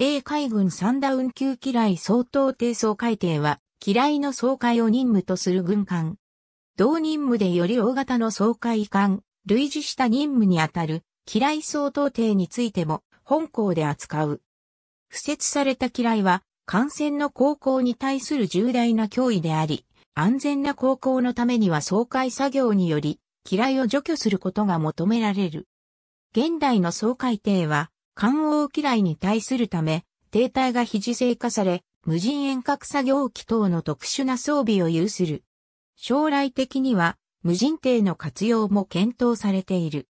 英海軍三ダウン級機雷総統艇総海艇は、機雷の総海を任務とする軍艦。同任務でより大型の総海艦、類似した任務にあたる、機雷総統艇についても、本校で扱う。付設された機雷は、艦船の航行に対する重大な脅威であり、安全な航行のためには総海作業により、機雷を除去することが求められる。現代の総海艇は、関王機雷に対するため、停滞が非時制化され、無人遠隔作業機等の特殊な装備を有する。将来的には、無人艇の活用も検討されている。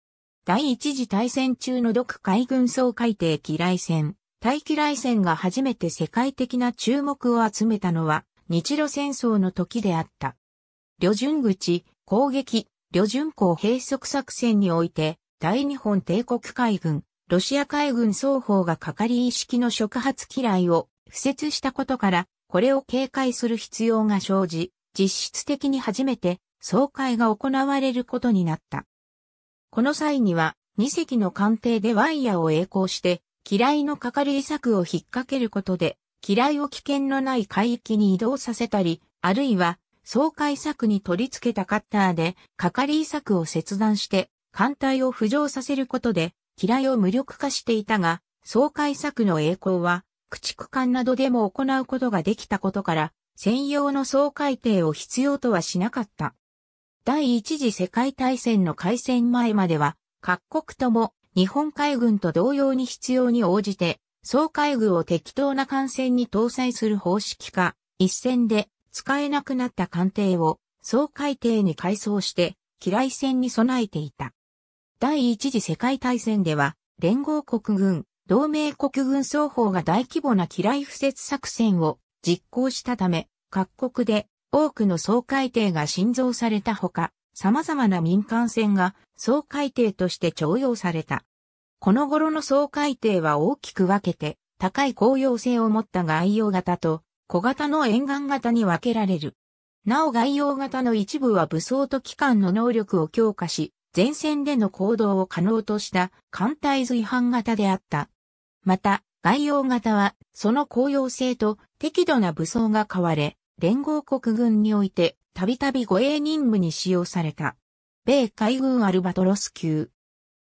第一次大戦中の独海軍総海艇機雷戦、大機雷戦が初めて世界的な注目を集めたのは、日露戦争の時であった。旅順口、攻撃、旅順港閉塞作戦において、大日本帝国海軍、ロシア海軍双方が係意識の触発機雷を付設したことから、これを警戒する必要が生じ、実質的に初めて総会が行われることになった。この際には、2隻の艦艇でワイヤーを栄光して、機雷の係り策を引っ掛けることで、機雷を危険のない海域に移動させたり、あるいは、総会策に取り付けたカッターで、係り策を切断して、艦隊を浮上させることで、嫌いを無力化していたが、総会策の栄光は、駆逐艦などでも行うことができたことから、専用の総会艇を必要とはしなかった。第一次世界大戦の開戦前までは、各国とも日本海軍と同様に必要に応じて、総海軍を適当な艦船に搭載する方式か、一戦で使えなくなった艦艇を総海艇に改装して、機雷戦に備えていた。第一次世界大戦では、連合国軍、同盟国軍双方が大規模な機雷敷設作戦を実行したため、各国で多くの総海艇が新造されたほか、様々な民間船が総海艇として徴用された。この頃の総海艇は大きく分けて、高い高揚性を持った外洋型と小型の沿岸型に分けられる。なお外洋型の一部は武装と機関の能力を強化し、前線での行動を可能とした艦隊随伴型であった。また、外洋型は、その公用性と適度な武装が変われ、連合国軍において、たびたび護衛任務に使用された。米海軍アルバトロス級。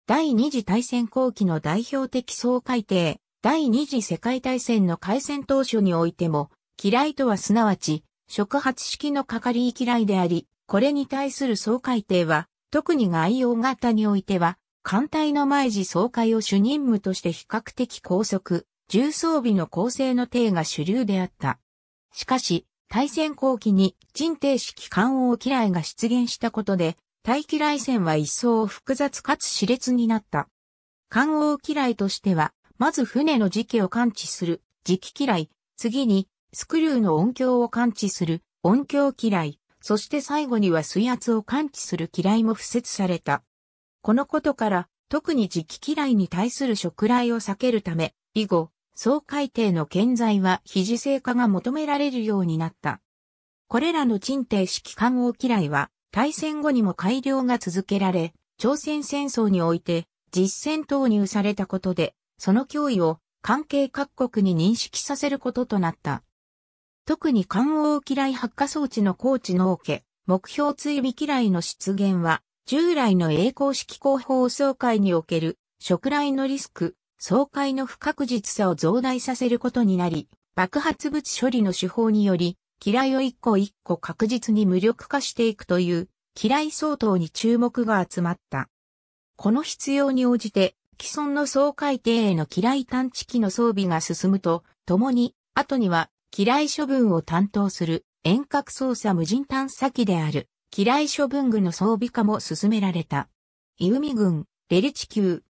第二次大戦後期の代表的総改定、第二次世界大戦の開戦当初においても、嫌いとはすなわち、触発式の係嫌いであり、これに対する総改定は、特に外洋型においては、艦隊の毎時総会を主任務として比較的高速、重装備の構成の艇が主流であった。しかし、対戦後期に人艇式艦王機雷が出現したことで、大機雷戦は一層複雑かつ熾烈になった。艦王機雷としては、まず船の時期を感知する、時期機雷、次に、スクリューの音響を感知する、音響機雷、そして最後には水圧を感知する機雷も付設された。このことから、特に磁気機雷に対する触雷を避けるため、以後、総海底の建材は非磁性化が求められるようになった。これらの賃貸式艦砲機雷は、大戦後にも改良が続けられ、朝鮮戦争において実戦投入されたことで、その脅威を関係各国に認識させることとなった。特に関王嫌い発火装置の高知のオケ、目標追尾嫌いの出現は、従来の栄光式広報総会における、食雷のリスク、総会の不確実さを増大させることになり、爆発物処理の手法により、嫌いを一個一個確実に無力化していくという、嫌い相当に注目が集まった。この必要に応じて、既存の総会艇への嫌い探知機の装備が進むと、共に、後には機雷処分を担当する遠隔操作無人探査機である機雷処分具の装備化も進められた。イウミ軍、レリ地球。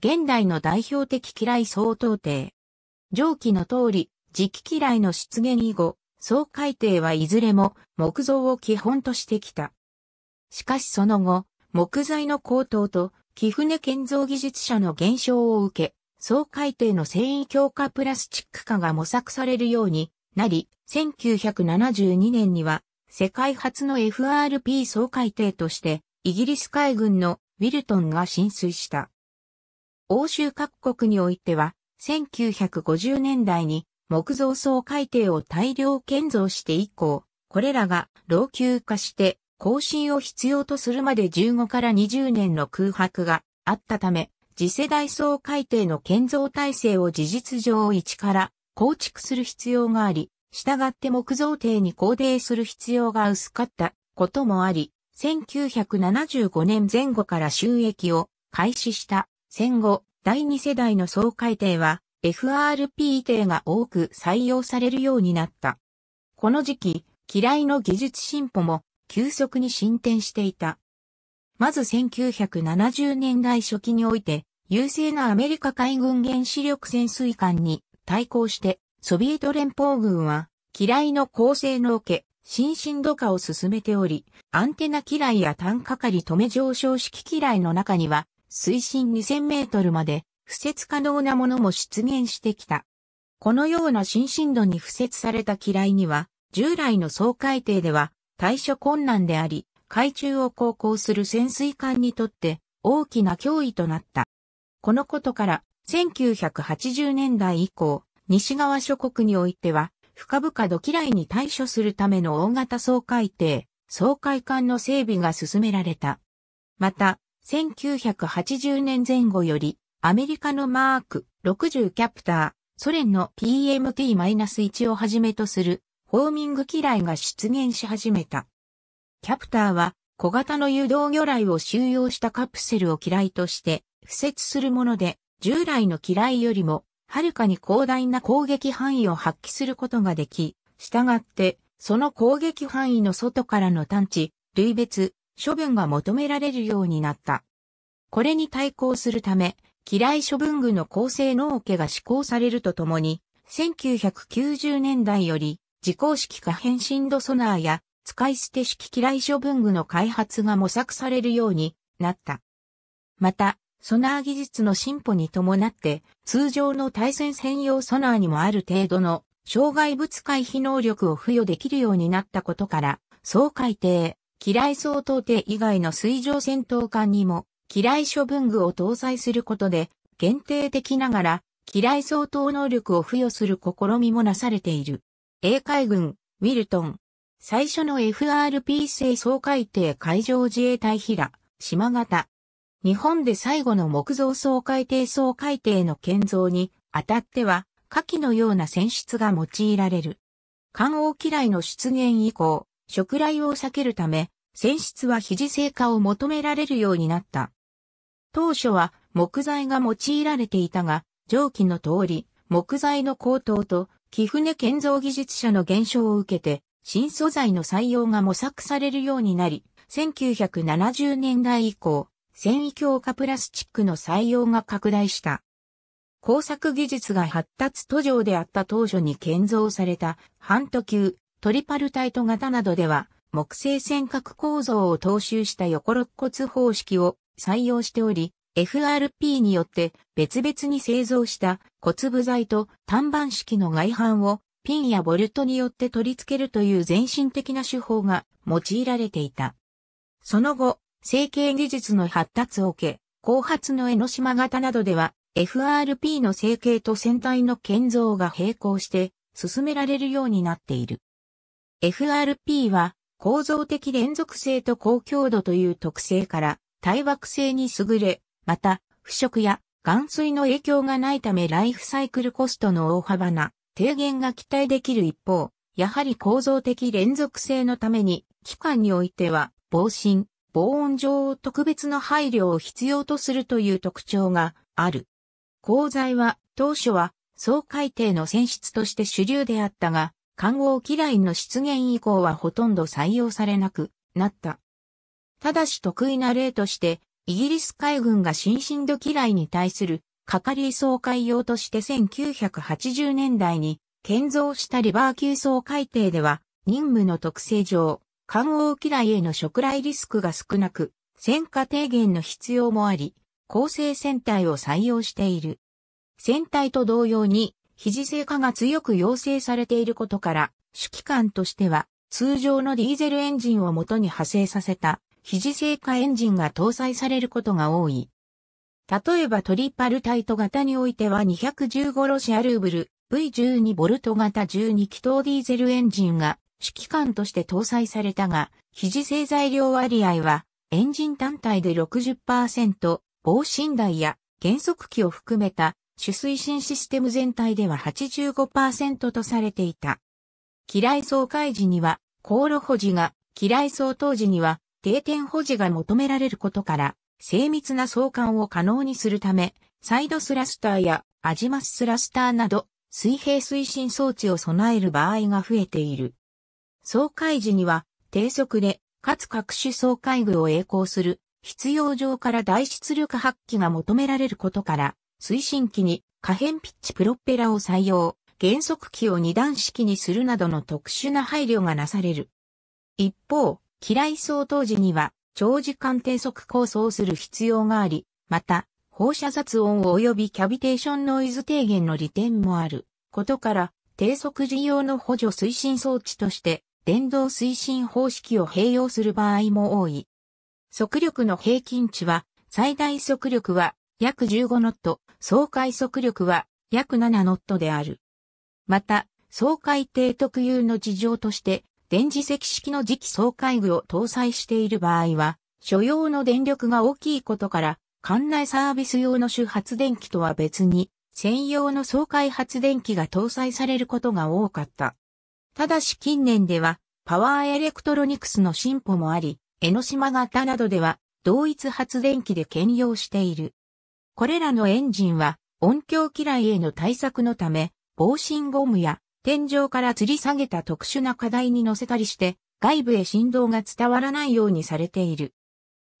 現代の代表的機雷総統艇。上記の通り、磁気機雷の出現以後、総海底はいずれも木造を基本としてきた。しかしその後、木材の高騰と木船建造技術者の減少を受け、総海底の繊維強化プラスチック化が模索されるようになり、1972年には、世界初の FRP 総海底として、イギリス海軍のウィルトンが浸水した。欧州各国においては、1950年代に木造総海底を大量建造して以降、これらが老朽化して更新を必要とするまで15から20年の空白があったため、次世代総海底の建造体制を事実上一から構築する必要があり、従って木造艇に肯定する必要が薄かったこともあり、1975年前後から収益を開始した戦後第2世代の総改定は FRP 艇が多く採用されるようになった。この時期、機雷の技術進歩も急速に進展していた。まず1970年代初期において、優勢なアメリカ海軍原子力潜水艦に対抗して、ソビエト連邦軍は、機雷の構成の受け、新進度化を進めており、アンテナ機雷や単係かり止め上昇式機雷の中には、水深2000メートルまで、敷設可能なものも出現してきた。このような新進度に付設された機雷には、従来の総海底では対処困難であり、海中を航行する潜水艦にとって大きな脅威となった。このことから1980年代以降、西側諸国においては、深々度嫌いに対処するための大型総海艇、総海艦の整備が進められた。また、1980年前後より、アメリカのマーク60キャプター、ソ連の PMT-1 をはじめとする、ホーミング嫌いが出現し始めた。キャプターは、小型の誘導魚雷を収容したカプセルを嫌いとして、付設するもので、従来の機雷よりも、はるかに広大な攻撃範囲を発揮することができ、従って、その攻撃範囲の外からの探知、類別、処分が求められるようになった。これに対抗するため、機雷処分具の構成農家が施行されるとともに、1990年代より、自公式可変振度ソナーや、使い捨て式機雷処分具の開発が模索されるようになった。また、ソナー技術の進歩に伴って、通常の対戦専用ソナーにもある程度の障害物回避能力を付与できるようになったことから、総海艇、機雷相当艇以外の水上戦闘艦にも、機雷処分具を搭載することで、限定的ながら、機雷相当能力を付与する試みもなされている。英海軍、ウィルトン。最初の FRP 製総海艇海上自衛隊平、島型、日本で最後の木造総海底総海底の建造にあたっては、下記のような選出が用いられる。官王嫌いの出現以降、食雷を避けるため、選出は肘成果化を求められるようになった。当初は木材が用いられていたが、上記の通り、木材の高騰と、貴船建造技術者の減少を受けて、新素材の採用が模索されるようになり、1970年代以降、繊維強化プラスチックの採用が拡大した。工作技術が発達途上であった当初に建造された半途球、トリパルタイト型などでは、木製尖閣構造を踏襲した横肋骨方式を採用しており、FRP によって別々に製造した骨部材と単板式の外板をピンやボルトによって取り付けるという全身的な手法が用いられていた。その後、成形技術の発達を受け、後発の江ノ島型などでは、FRP の成形と船体の建造が並行して進められるようになっている。FRP は構造的連続性と高強度という特性から耐惑性に優れ、また腐食や含水の影響がないためライフサイクルコストの大幅な低減が期待できる一方、やはり構造的連続性のために期間においては防振、防音上を特別の配慮を必要とするという特徴がある。鋼材は当初は総海底の選出として主流であったが、環合機雷の出現以降はほとんど採用されなくなった。ただし得意な例として、イギリス海軍が新進度機雷に対する係総海用として1980年代に建造したリバー級総海底では任務の特性上、官王機雷への食雷リスクが少なく、戦火低減の必要もあり、構成戦隊を採用している。戦隊と同様に、非性化が強く要請されていることから、指揮官としては、通常のディーゼルエンジンを元に派生させた、非性化エンジンが搭載されることが多い。例えばトリパルタイト型においては215ロシアルーブル、V12 ボルト型12気筒ディーゼルエンジンが指揮官として搭載されたが、肘製材料割合は、エンジン単体で60%、防振台や減速機を含めた主推進システム全体では85%とされていた。機雷層開時には、航路保持が、機雷層当時には、定点保持が求められることから、精密な相関を可能にするため、サイドスラスターやアジマススラスターなど、水平推進装置を備える場合が増えている。総会時には、低速で、かつ各種総会具を栄光する、必要上から大出力発揮が求められることから、推進機に可変ピッチプロペラを採用、減速機を二段式にするなどの特殊な配慮がなされる。一方、機雷相当時には、長時間低速構想する必要があり、また、放射雑音及びキャビテーションノイズ低減の利点もあることから、低速事業の補助推進装置として電動推進方式を併用する場合も多い。速力の平均値は、最大速力は約15ノット、総回速力は約7ノットである。また、総回定特有の事情として、電磁石式の磁気総回具を搭載している場合は、所要の電力が大きいことから、館内サービス用の主発電機とは別に、専用の総回発電機が搭載されることが多かった。ただし近年では、パワーエレクトロニクスの進歩もあり、江ノ島型などでは、同一発電機で兼用している。これらのエンジンは、音響機雷への対策のため、防振ゴムや天井から吊り下げた特殊な課題に乗せたりして、外部へ振動が伝わらないようにされている。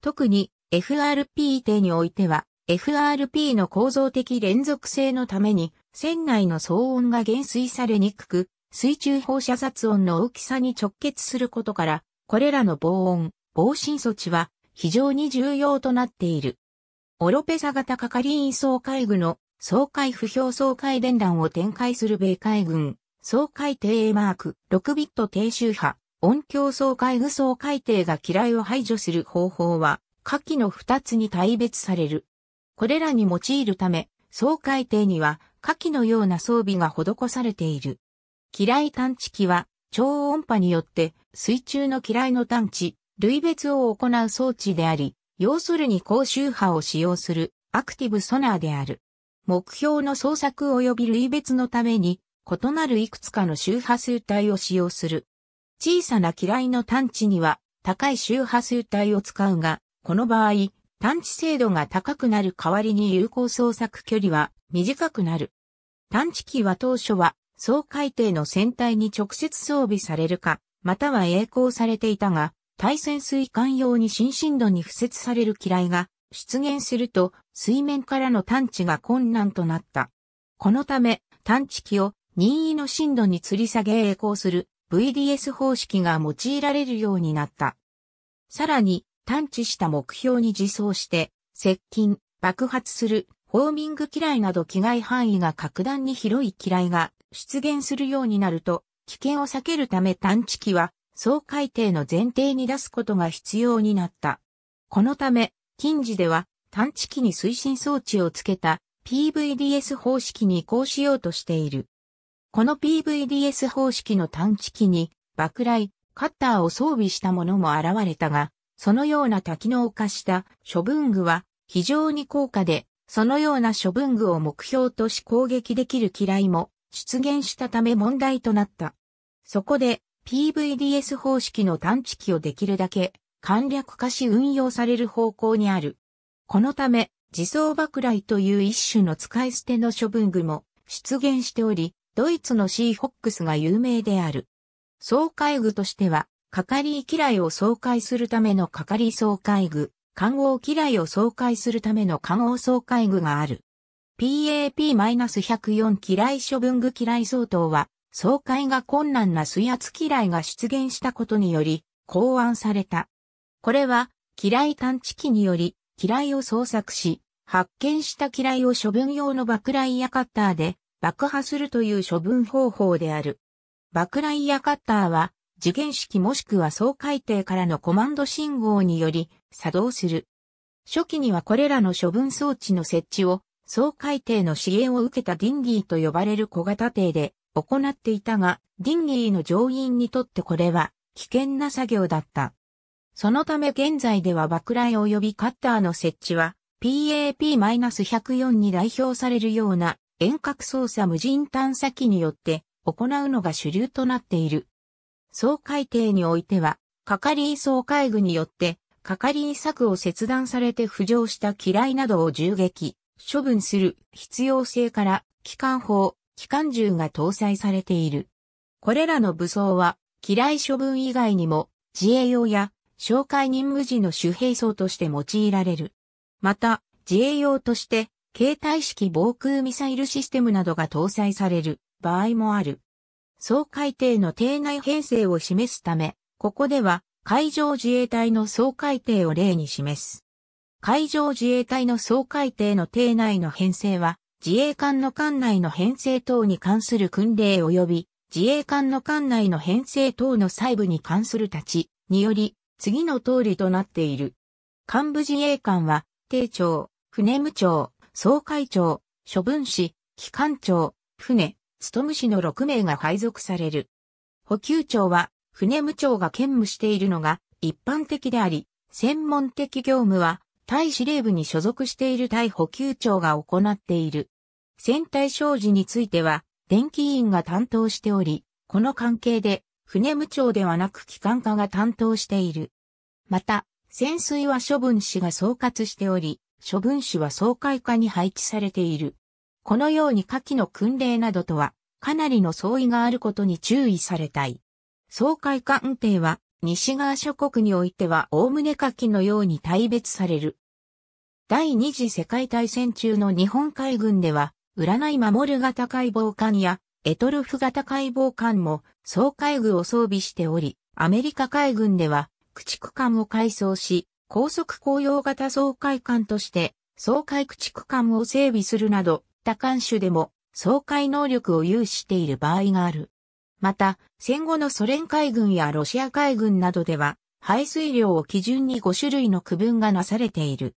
特に FRP 艇においては、FRP の構造的連続性のために、船内の騒音が減衰されにくく、水中放射雑音の大きさに直結することから、これらの防音、防振措置は非常に重要となっている。オロペサ型係員総会具の総会不評総会伝覧を展開する米海軍、総会定マーク、6ビット低周波、音響総会具総会定が嫌いを排除する方法は、下記の2つに大別される。これらに用いるため、総会艇には下記のような装備が施されている。機雷探知機は、超音波によって水中の機雷の探知、類別を行う装置であり、要するに高周波を使用するアクティブソナーである。目標の捜索及び類別のために、異なるいくつかの周波数帯を使用する。小さな機雷の探知には高い周波数帯を使うが、この場合、探知精度が高くなる代わりに有効捜索距離は短くなる。探知機は当初は総海底の船体に直接装備されるか、または栄光されていたが、対潜水艦用に新深度に付設される機雷が出現すると水面からの探知が困難となった。このため探知機を任意の深度に吊り下げ栄光する VDS 方式が用いられるようになった。さらに探知した目標に自走して接近、爆発する、ホーミング機雷など機外範囲が格段に広い機雷が出現するようになると、危険を避けるため探知機は、総海底の前提に出すことが必要になった。このため、近似では探知機に推進装置をつけた PVDS 方式に移行しようとしている。この PVDS 方式の探知機に、爆雷、カッターを装備したものも現れたが、そのような多機能化した処分具は非常に高価で、そのような処分具を目標とし攻撃できる機雷も出現したため問題となった。そこで PVDS 方式の探知機をできるだけ簡略化し運用される方向にある。このため自走爆雷という一種の使い捨ての処分具も出現しており、ドイツのシーフォックスが有名である。総海具としては、係機雷を総会するための係総会具、環応機雷を総会するための環応総会具がある。PAP-104 機雷処分具機雷相当は、総会が困難な水圧機雷が出現したことにより、考案された。これは、機雷探知機により、機雷を捜索し、発見した機雷を処分用の爆雷やカッターで爆破するという処分方法である。爆雷やカッターは、次元式もしくは総海底からのコマンド信号により作動する。初期にはこれらの処分装置の設置を総海艇の支援を受けたディンギーと呼ばれる小型艇で行っていたが、ディンギーの乗員にとってこれは危険な作業だった。そのため現在では爆雷及びカッターの設置は PAP-104 に代表されるような遠隔操作無人探査機によって行うのが主流となっている。総海艇においては、係員総海具によって係員策を切断されて浮上した機雷などを銃撃、処分する必要性から機関砲、機関銃が搭載されている。これらの武装は、機雷処分以外にも、自衛用や、哨戒任務時の主兵装として用いられる。また、自衛用として、携帯式防空ミサイルシステムなどが搭載される場合もある。総海艇の艇内編成を示すため、ここでは海上自衛隊の総海艇を例に示す。海上自衛隊の総海艇の艇内の編成は、自衛艦の艦内の編成等に関する訓令及び、自衛艦の艦内の編成等の細部に関する立ちにより、次の通りとなっている。幹部自衛官は、艇長、船務長、総会長、処分士、機関長、船、務士の6名が配属される。補給長は、船務長が兼務しているのが一般的であり、専門的業務は、対司令部に所属している対補給庁が行っている。船体障子については、電気委員が担当しており、この関係で、船無長ではなく機関課が担当している。また、潜水は処分士が総括しており、処分士は総会課に配置されている。このように下記の訓令などとは、かなりの相違があることに注意されたい。総会課運転は、西側諸国においては概ね下記のように大別される。第二次世界大戦中の日本海軍では、占い守る型解剖艦や、エトルフ型解剖艦も総海具を装備しており、アメリカ海軍では、駆逐艦を改装し、高速公用型総海艦として、総海駆逐艦を整備するなど、他艦種でも、総海能力を有している場合がある。また、戦後のソ連海軍やロシア海軍などでは、排水量を基準に5種類の区分がなされている。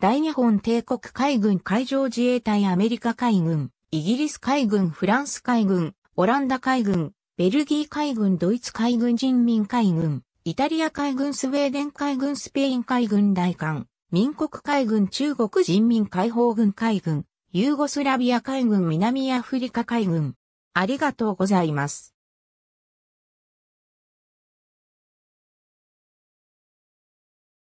大日本帝国海軍海上自衛隊アメリカ海軍、イギリス海軍フランス海軍、オランダ海軍、ベルギー海軍ドイツ海軍人民海軍、イタリア海軍スウェーデン海軍スペイン海軍大艦、民国海軍中国人民解放軍海軍、ユーゴスラビア海軍南アフリカ海軍。ありがとうございます。